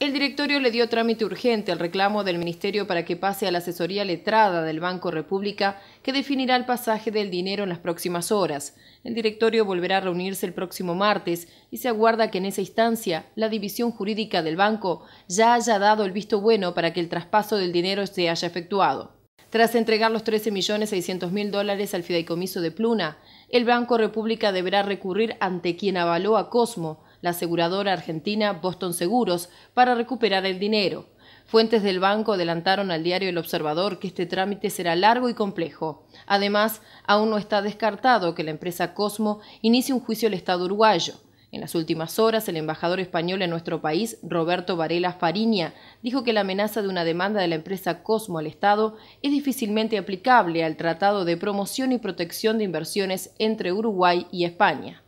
El directorio le dio trámite urgente al reclamo del Ministerio para que pase a la asesoría letrada del Banco República, que definirá el pasaje del dinero en las próximas horas. El directorio volverá a reunirse el próximo martes y se aguarda que en esa instancia la división jurídica del banco ya haya dado el visto bueno para que el traspaso del dinero se haya efectuado. Tras entregar los 13.600.000 dólares al fideicomiso de Pluna, el Banco República deberá recurrir ante quien avaló a Cosmo la aseguradora argentina Boston Seguros para recuperar el dinero. Fuentes del banco adelantaron al diario El Observador que este trámite será largo y complejo. Además, aún no está descartado que la empresa Cosmo inicie un juicio al Estado uruguayo. En las últimas horas, el embajador español en nuestro país, Roberto Varela Fariña, dijo que la amenaza de una demanda de la empresa Cosmo al Estado es difícilmente aplicable al Tratado de Promoción y Protección de Inversiones entre Uruguay y España.